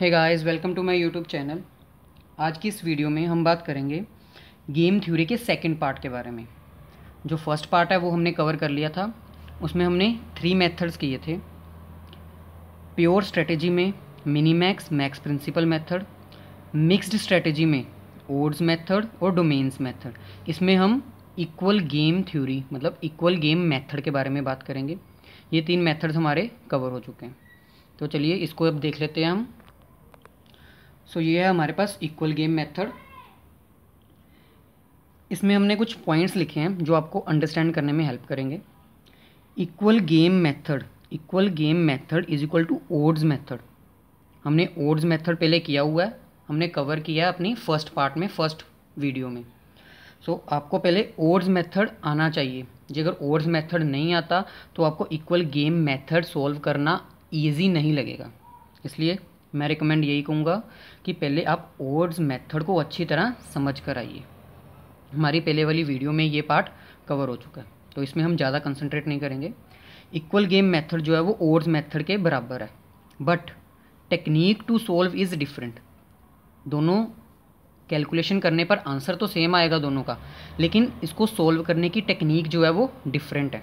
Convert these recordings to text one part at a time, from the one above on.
है guys welcome to my YouTube channel आज की इस वीडियो में हम बात करेंगे गेम थ्योरी के सेकंड पार्ट के बारे में जो फर्स्ट पार्ट है वो हमने कवर कर लिया था उसमें हमने थ्री मेथड्स किए थे प्योर स्ट्रेटेजी में minimax max principle method mixed strategy में ओड्स मेथड और डोमेन्स मेथड इसमें हम इक्वल गेम थ्योरी मतलब इक्वल गेम मेथड के बारे में बात करेंगे ये तीन मेथड्स हमारे कवर हो चुके हैं तो चलिए इसको अब देख लेते हैं हम सो ये है हमारे पास इक्वल गेम मेथड इसमें हमने कुछ पॉइंट्स लिखे हैं जो आपको अंडरस्टैंड करने में हेल्प करेंगे equal game method equal game method is equal to odds method हमने ओड्स मेथड पहले किया हुआ है हमने कवर किया अपनी फर्स्ट पार्ट में फर्स्ट वीडियो में सो so, आपको पहले ओड्स मेथड आना चाहिए अगर ओड्स मेथड नहीं आता तो आपको इक्वल गेम मेथड सॉल्व करना ईजी नहीं लगेगा इसलिए मैं रिकमेंड यही कहूँगा कि पहले आप ओड्स मेथड को अच्छी तरह समझ कर आइए हमारी पहले वाली वीडियो में ये पार्ट कवर हो चुका है तो इसमें हम ज़्यादा कंसंट्रेट नहीं करेंगे इक्वल गेम मेथड जो है वो ओड्स मेथड के बराबर है but technique to solve is different दोनों कैलकुलेशन करने पर आंसर तो सेम आएगा दोनों का लेकिन इसको सोल्व करने की टेक्निक जो है वो डिफरेंट है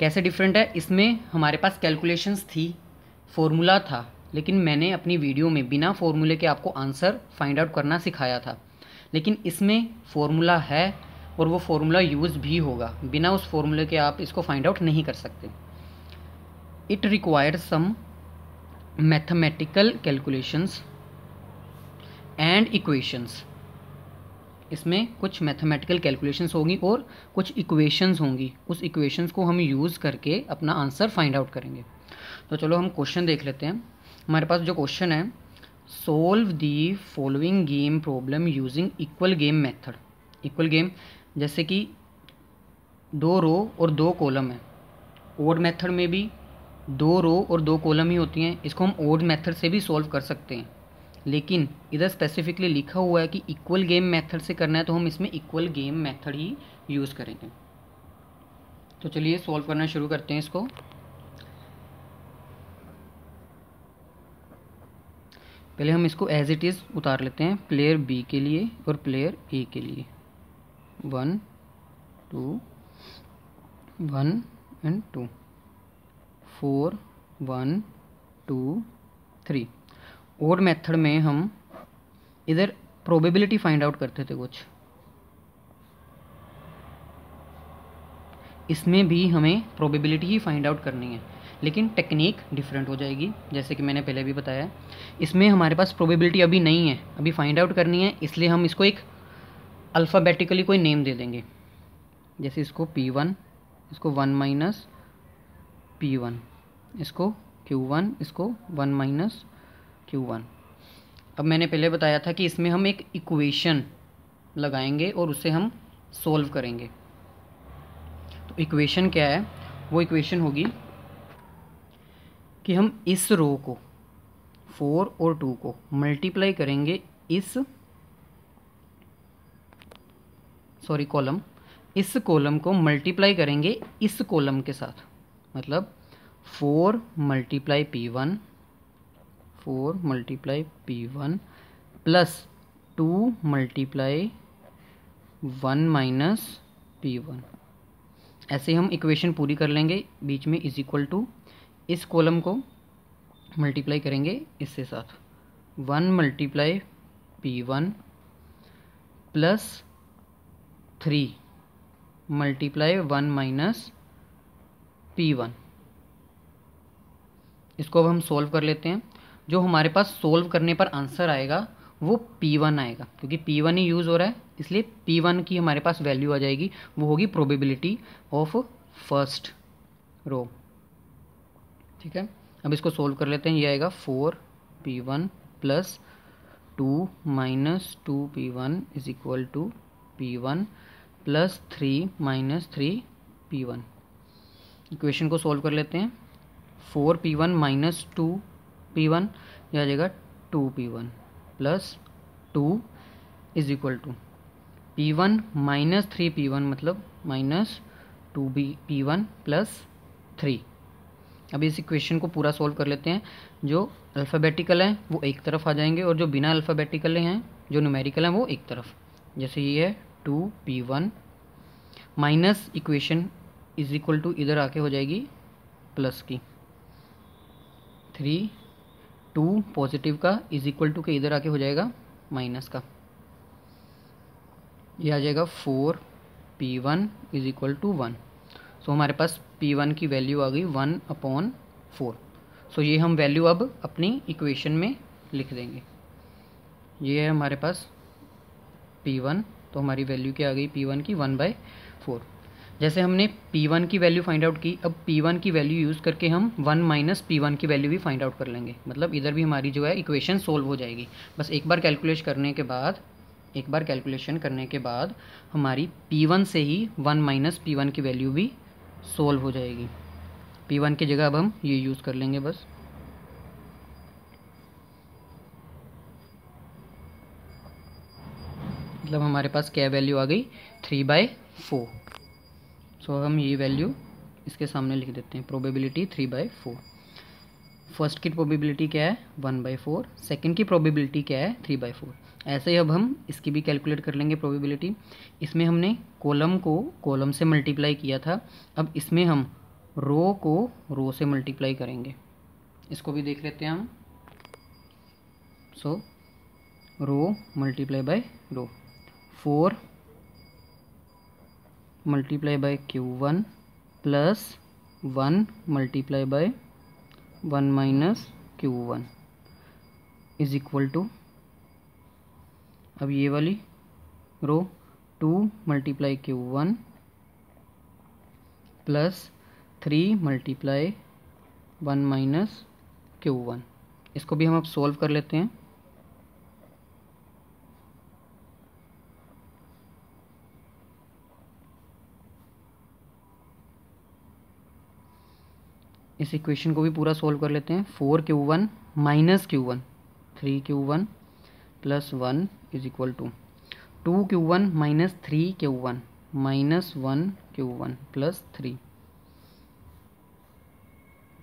कैसे डिफरेंट है इसमें हमारे पास कैलकुलेशंस थी फॉर्मूला था लेकिन मैंने अपनी वीडियो में बिना फॉर्मूले के आपको आंसर फाइंड आउट करना सिखाया था लेकिन इसमें फॉर्मूला है और वो फॉर्मूला यूज़ भी होगा बिना उस फॉर्मूले के आप इसको फाइंड आउट नहीं कर सकते it require some mathematical calculations and equations इसमें कुछ मैथमेटिकल कैलकुलेशंस होंगी और कुछ इक्वेशंस होंगी उस इक्वेशंस को हम यूज़ करके अपना आंसर फाइंड आउट करेंगे तो चलो हम क्वेश्चन देख लेते हैं हमारे पास जो क्वेश्चन है solve the following game problem using equal game method equal game जैसे कि दो रो और दो कॉलम है ओड मेथड में भी दो रो और दो कॉलम ही होती हैं इसको हम ओड मेथड से भी सॉल्व कर सकते हैं लेकिन इधर स्पेसिफिकली लिखा हुआ है कि इक्वल गेम मेथड से करना है तो हम इसमें इक्वल गेम मेथड ही यूज़ करेंगे तो चलिए सॉल्व करना शुरू करते हैं इसको पहले हम इसको एज इट इज़ उतार लेते हैं प्लेयर बी के लिए और प्लेयर ए के लिए one two one and two four one two three और मेथड में हम इधर प्रोबेबिलिटी फाइंड आउट करते थे कुछ इसमें भी हमें प्रोबेबिलिटी ही फाइंड आउट करनी है लेकिन टेक्निक डिफरेंट हो जाएगी जैसे कि मैंने पहले भी बताया इसमें हमारे पास प्रोबेबिलिटी अभी नहीं है अभी फाइंड आउट करनी है इसलिए हम इसको एक अल्फ़ाबेटिकली कोई नेम दे देंगे जैसे इसको पी वन इसको वन माइनस पी वन इसको क्यू वन इसको वन माइनस क्यू वन अब मैंने पहले बताया था कि इसमें हम एक इक्वेशन लगाएंगे और उसे हम सोल्व करेंगे तो इक्वेशन क्या है वो इक्वेशन होगी कि हम इस रो को फोर और टू को मल्टीप्लाई करेंगे इस सॉरी कॉलम इस कॉलम को मल्टीप्लाई करेंगे इस कॉलम के साथ मतलब four multiply P one four multiply P one plus two multiply one minus P one ऐसे हम इक्वेशन पूरी कर लेंगे बीच में इज इक्वल टू इस कॉलम को मल्टीप्लाई करेंगे इससे साथ one multiply P one plus three multiply one minus P one इसको अब हम सोल्व कर लेते हैं जो हमारे पास सोल्व करने पर आंसर आएगा वो पी वन आएगा क्योंकि पी वन ही यूज़ हो रहा है इसलिए पी वन की हमारे पास वैल्यू आ जाएगी वो होगी प्रोबेबिलिटी ऑफ फर्स्ट रो ठीक है अब इसको सोल्व कर लेते हैं ये आएगा four P one plus two minus two P one is equal to P one plus three minus three P one equation को सोल्व कर लेते हैं four P one minus two P one यह आ जाएगा two P one plus two is equal to P one minus three P one मतलब minus two B P one plus three अब इस इक्वेशन को पूरा सॉल्व कर लेते हैं जो अल्फ़ाबेटिकल हैं वो एक तरफ आ जाएंगे और जो बिना अल्फ़ाबेटिकल हैं जो न्यूमेरिकल हैं वो एक तरफ जैसे ये है two P one minus equation is equal to इधर आके हो जाएगी प्लस की थ्री टू पॉजिटिव का इज इक्वल टू के इधर आके हो जाएगा माइनस का ये आ जाएगा four P one is equal to one so हमारे पास पी वन की वैल्यू आ गई वन अपॉन फोर सो ये हम वैल्यू अब अपनी इक्वेशन में लिख देंगे ये है हमारे पास पी वन तो हमारी वैल्यू क्या आ गई पी वन की वन बाई फोर जैसे हमने पी वन की वैल्यू फाइंड आउट की अब पी वन की वैल्यू यूज़ करके हम वन माइनस पी वन की वैल्यू भी फाइंड आउट कर लेंगे मतलब इधर भी हमारी जो है इक्वेशन सोल्व हो जाएगी बस एक बार कैलकुलेट करने के बाद एक बार कैलकुलेशन करने के बाद हमारी पी वन से ही वन माइनस पी वन की वैल्यू भी सोल्व हो जाएगी पी वन की जगह अब हम ये यूज़ कर लेंगे बस मतलब हमारे पास क्या वैल्यू आ गई थ्री बाय फोर सो हम ये वैल्यू इसके सामने लिख देते हैं probability three by four first की प्रोबेबिलिटी क्या है वन बाई फोर सेकेंड की प्रोबेबिलिटी क्या है थ्री बाई फोर ऐसे ही अब हम इसकी भी कैलकुलेट कर लेंगे प्रोबेबिलिटी इसमें हमने कॉलम को कॉलम से मल्टीप्लाई किया था अब इसमें हम रो को रो से मल्टीप्लाई करेंगे इसको भी देख लेते हैं हम so row multiply by row four multiply by Q one plus one multiply by one minus Q one is equal to अब ये वाली row two multiply Q one plus three multiply one minus Q one इसको भी हम अब solve कर लेते हैं इस इक्वेशन को भी पूरा सॉल्व कर लेते हैं four Q one minus Q one three Q one plus one is equal to two Q one minus three Q one minus one Q one plus three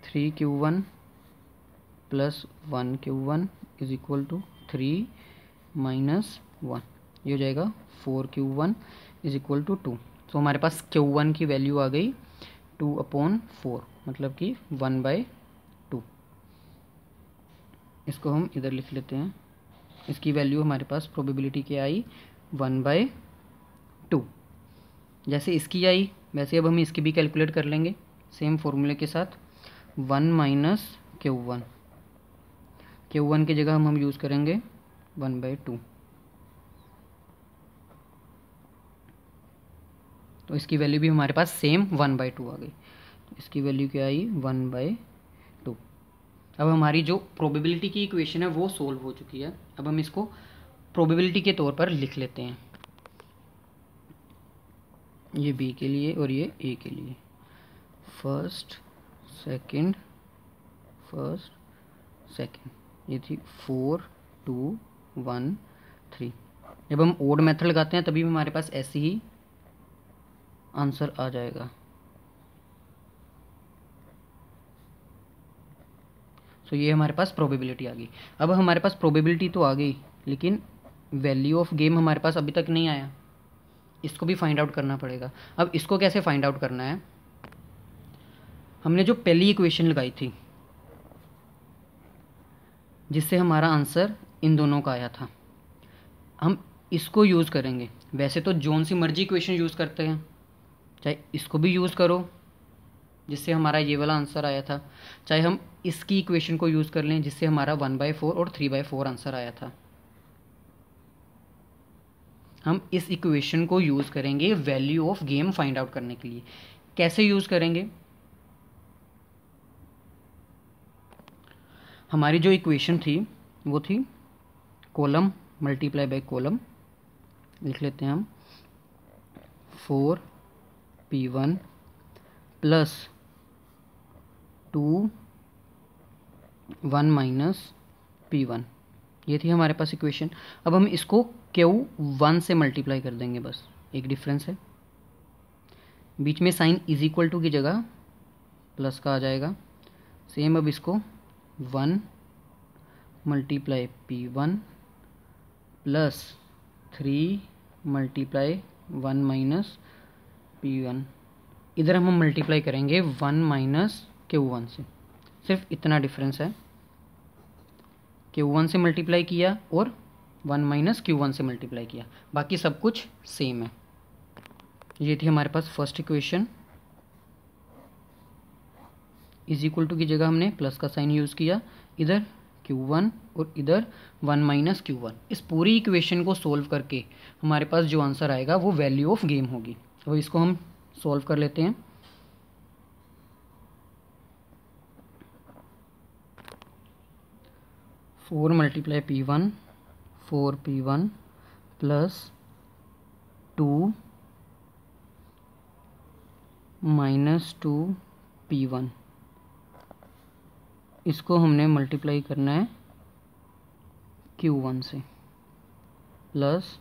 three Q one plus one Q one is equal to three minus one ये हो जाएगा four Q one is equal to two तो हमारे पास Q one की value आ गई two upon four मतलब कि वन बाय टू इसको हम इधर लिख लेते हैं इसकी वैल्यू हमारे पास प्रोबेबिलिटी क्या आई वन बाय टू जैसे इसकी आई वैसे अब हम इसकी भी कैलकुलेट कर लेंगे सेम फॉर्मूले के साथ one minus Q one Q one की जगह हम हम यूज़ करेंगे वन बाय टू तो इसकी वैल्यू भी हमारे पास सेम वन बाई टू आ गई तो इसकी वैल्यू क्या आई वन बाई अब हमारी जो प्रोबेबिलिटी की इक्वेशन है वो सोल्व हो चुकी है अब हम इसको प्रोबेबिलिटी के तौर पर लिख लेते हैं ये बी के लिए और ये ए के लिए फर्स्ट सेकंड फर्स्ट सेकंड ये थी फोर टू वन थ्री जब हम ओड मेथड लगाते हैं तभी हमारे पास ऐसे ही आंसर आ जाएगा सो so, ये हमारे पास प्रोबेबिलिटी आ गई अब हमारे पास प्रोबेबिलिटी तो आ गई लेकिन वैल्यू ऑफ गेम हमारे पास अभी तक नहीं आया इसको भी फाइंड आउट करना पड़ेगा अब इसको कैसे फाइंड आउट करना है हमने जो पहली इक्वेशन लगाई थी जिससे हमारा आंसर इन दोनों का आया था हम इसको यूज़ करेंगे वैसे तो जोन सी मर्जी इक्वेशन यूज़ करते हैं चाहे इसको भी यूज़ करो जिससे हमारा ये वाला आंसर आया था चाहे हम इसकी इक्वेशन को यूज़ कर लें जिससे हमारा वन बाई फोर और थ्री बाई फोर आंसर आया था हम इस इक्वेशन को यूज़ करेंगे value of game find out करने के लिए कैसे यूज़ करेंगे हमारी जो इक्वेशन थी वो थी कॉलम मल्टीप्लाई बाय कॉलम लिख लेते हैं हम four P one plus two one minus P one ये थी हमारे पास इक्वेशन अब हम इसको क्यू वन से मल्टीप्लाई कर देंगे बस एक डिफरेंस है बीच में साइन इज इक्वल टू की जगह प्लस का आ जाएगा सेम अब इसको one multiply P one plus three multiply one minus P one इधर हम मल्टीप्लाई करेंगे वन माइनस क्यू वन से सिर्फ इतना डिफरेंस है क्यू वन से मल्टीप्लाई किया और वन माइनस क्यू वन से मल्टीप्लाई किया बाकी सब कुछ सेम है ये थी हमारे पास first equation is equal to की जगह हमने प्लस का साइन यूज़ किया इधर क्यू वन और इधर वन माइनस क्यू वन इस पूरी इक्वेशन को सोल्व करके हमारे पास जो आंसर आएगा वो वैल्यू ऑफ गेम होगी अब इसको हम सोल्व कर लेते हैं four multiply P one four P one plus two minus two P one इसको हमने मल्टीप्लाई करना है क्यू वन से plus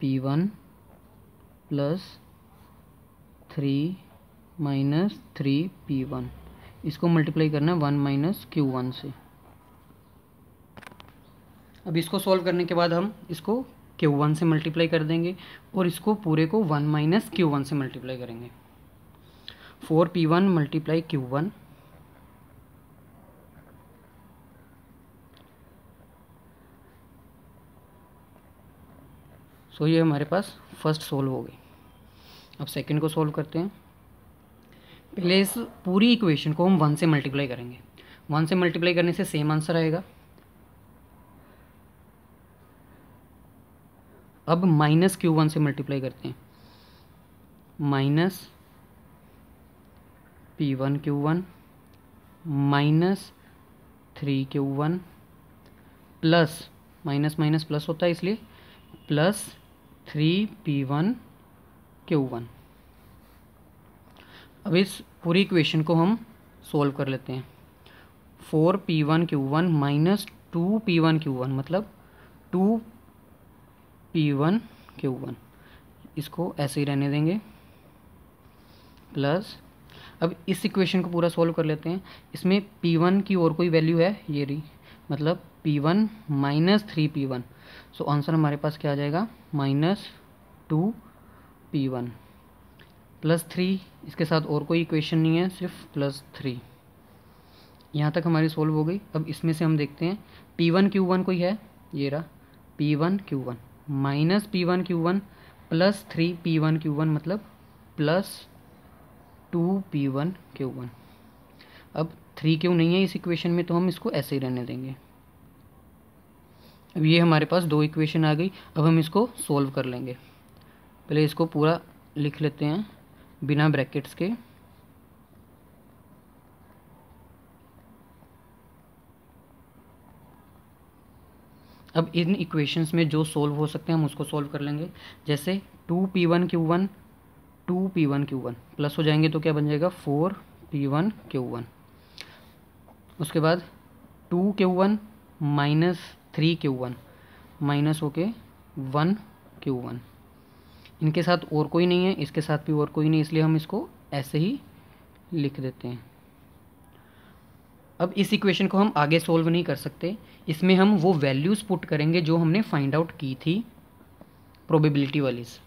P one plus three minus three P one इसको मल्टीप्लाई करना है वन माइनस क्यू वन से अब इसको सॉल्व करने के बाद हम इसको क्यू वन से मल्टीप्लाई कर देंगे और इसको पूरे को वन माइनस क्यू वन से मल्टीप्लाई करेंगे four P one multiply Q one so ये हमारे पास फर्स्ट सोल्व हो गई अब सेकंड को सोल्व करते हैं पहले इस पूरी इक्वेशन को हम वन से मल्टीप्लाई करेंगे वन से मल्टीप्लाई करने से सेम आंसर आएगा अब माइनस क्यू वन से मल्टीप्लाई करते हैं minus P one Q one minus three Q one plus minus minus plus होता है इसलिए plus three P one Q one अब इस पूरी इक्वेशन को हम सोल्व कर लेते हैं four P one Q one minus two P one Q one मतलब two P one Q one इसको ऐसे ही रहने देंगे प्लस अब इस इक्वेशन को पूरा सोल्व कर लेते हैं इसमें पी वन की और कोई वैल्यू है ये रही मतलब P one minus three P one so answer हमारे पास क्या आ जाएगा minus two P one plus three इसके साथ और कोई इक्वेशन नहीं है सिर्फ प्लस थ्री यहाँ तक हमारी सोल्व हो गई अब इसमें से हम देखते हैं पी वन क्यू वन कोई है ये रहा P one Q one minus P one Q one plus three P one Q one मतलब plus two P one Q one अब थ्री क्यू नहीं है इस इक्वेशन में तो हम इसको ऐसे ही रहने देंगे अब ये हमारे पास दो इक्वेशन आ गई अब हम इसको सोल्व कर लेंगे पहले इसको पूरा लिख लेते हैं बिना ब्रैकेट्स के अब इन इक्वेशंस में जो सोल्व हो सकते हैं हम उसको सोल्व कर लेंगे जैसे two P one Q one two P one Q one plus हो जाएंगे तो क्या बन जाएगा four P one Q one उसके बाद two Q one minus three Q one minus होके वन क्यू वन इनके साथ और कोई नहीं है इसके साथ भी और कोई नहीं इसलिए हम इसको ऐसे ही लिख देते हैं अब इस इक्वेशन को हम आगे सोल्व नहीं कर सकते इसमें हम वो वैल्यूज़ पुट करेंगे जो हमने फाइंड आउट की थी प्रोबेबिलिटी वाली सो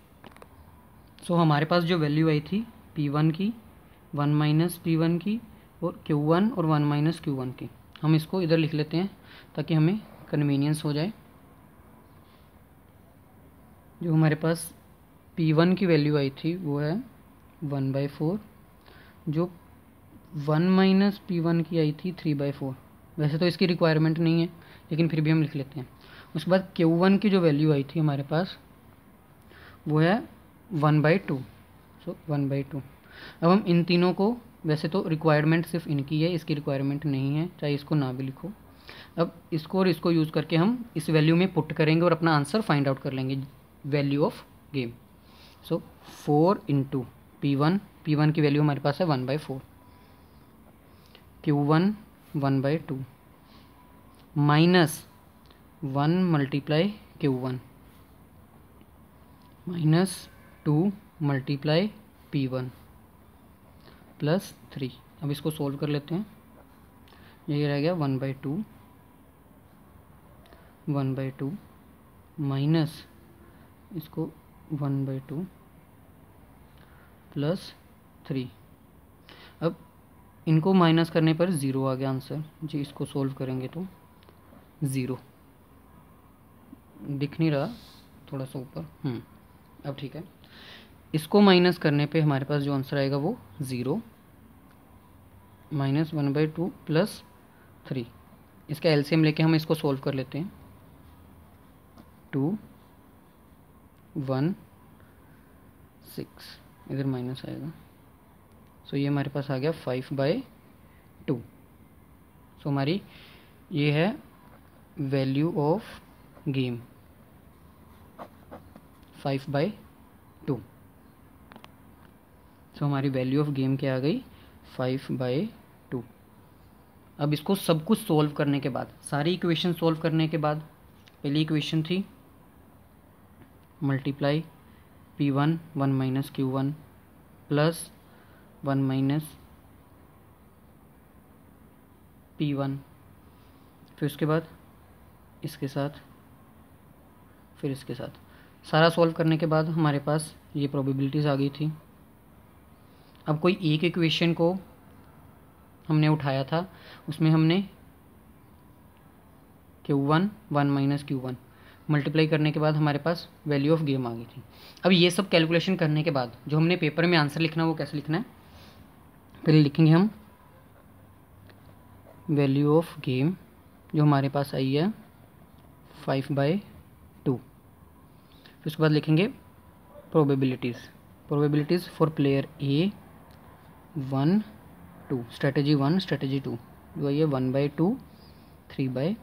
so, हमारे पास जो वैल्यू आई थी पी वन की वन माइनस पी वन की और क्यू वन और वन माइनस क्यू वन की हम इसको इधर लिख लेते हैं ताकि हमें कन्वीनियंस हो जाए जो हमारे पास पी वन की वैल्यू आई थी वो है वन बाई फोर जो वन माइनस पी वन की आई थी थ्री बाई फोर वैसे तो इसकी रिक्वायरमेंट नहीं है लेकिन फिर भी हम लिख लेते हैं उसके बाद क्यू वन की जो वैल्यू आई थी हमारे पास वो है one by two so one by two अब हम इन तीनों को वैसे तो रिक्वायरमेंट सिर्फ इनकी है इसकी रिक्वायरमेंट नहीं है चाहे इसको ना भी लिखो अब इसको और इसको यूज़ करके हम इस वैल्यू में पुट करेंगे और अपना आंसर फाइंड आउट कर लेंगे value of game so four into P one P one की वैल्यू हमारे पास है one by four Q one one by two minus one multiply Q one minus two multiply P one plus three अब इसको solve कर लेते हैं यही रह गया one by two one by two minus इसको one by two plus three अब इनको माइनस करने पर ज़ीरो आ गया आंसर जी इसको सोल्व करेंगे तो ज़ीरो दिख नहीं रहा थोड़ा सा ऊपर हम्म, अब ठीक है इसको माइनस करने पे हमारे पास जो आंसर आएगा वो zero minus one by two plus three इसका एलसीएम लेके हम इसको सोल्व कर लेते हैं टू वन सिक्स इधर माइनस आएगा सो so, ये हमारे पास आ गया फाइव बाई टू सो हमारी ये है value of game five by two so हमारी वैल्यू ऑफ गेम क्या आ गई फाइव बाई टू अब इसको सब कुछ सॉल्व करने के बाद सारी इक्वेशन सॉल्व करने के बाद पहली इक्वेशन थी multiply P one one minus Q one plus one minus P one फिर उसके बाद इसके साथ फिर इसके साथ सारा सॉल्व करने के बाद हमारे पास ये प्रोबेबिलिटीज़ आ गई थी अब कोई एक इक्वेशन को हमने उठाया था उसमें हमने Q one one minus Q one multiply करने के बाद हमारे पास वैल्यू ऑफ गेम आ गई थी अब ये सब कैलकुलेशन करने के बाद जो हमने पेपर में आंसर लिखना है वो कैसे लिखना है पहले लिखेंगे हम वैल्यू ऑफ गेम जो हमारे पास आई है फाइव बाई टू फिर उसके बाद लिखेंगे probabilities probabilities for player A one two strategy one strategy two जो आई है one by two three by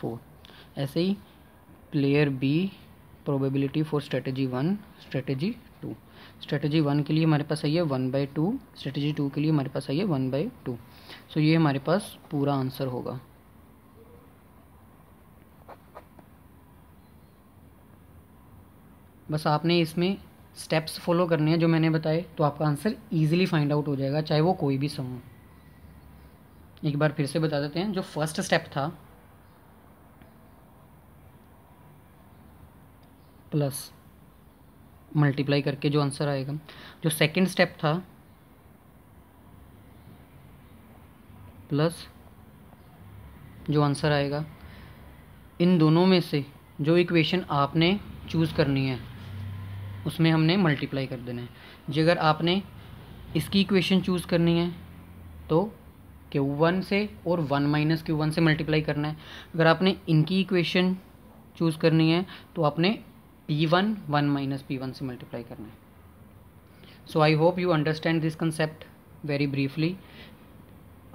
four ऐसे ही player B probability for strategy one strategy two strategy one के लिए हमारे पास आई है one by two strategy two के लिए हमारे पास आई है वन बाई टू सो ये हमारे पास पूरा आंसर होगा बस आपने इसमें स्टेप्स फॉलो करने हैं जो मैंने बताए तो आपका आंसर ईजिली फाइंड आउट हो जाएगा चाहे वो कोई भी सम हो एक बार फिर से बता देते हैं जो फर्स्ट स्टेप था प्लस मल्टीप्लाई करके जो आंसर आएगा जो सेकंड स्टेप था प्लस जो आंसर आएगा इन दोनों में से जो इक्वेशन आपने चूज़ करनी है उसमें हमने मल्टीप्लाई कर देना है जे अगर आपने इसकी इक्वेशन चूज़ करनी है तो क्यू वन से और वन माइनस क्यू वन से मल्टीप्लाई करना है अगर आपने इनकी इक्वेशन चूज़ करनी है तो आपने P one one minus P one से मल्टीप्लाई करना है so I hope you understand this concept very briefly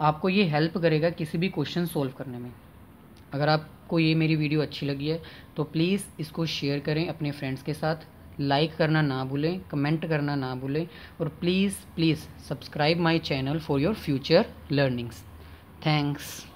आपको ये हेल्प करेगा किसी भी क्वेश्चन सोल्व करने में अगर आपको ये मेरी वीडियो अच्छी लगी है तो प्लीज़ इसको शेयर करें अपने फ्रेंड्स के साथ लाइक करना ना भूलें कमेंट करना ना भूलें और please please subscribe my channel for your future learnings thanks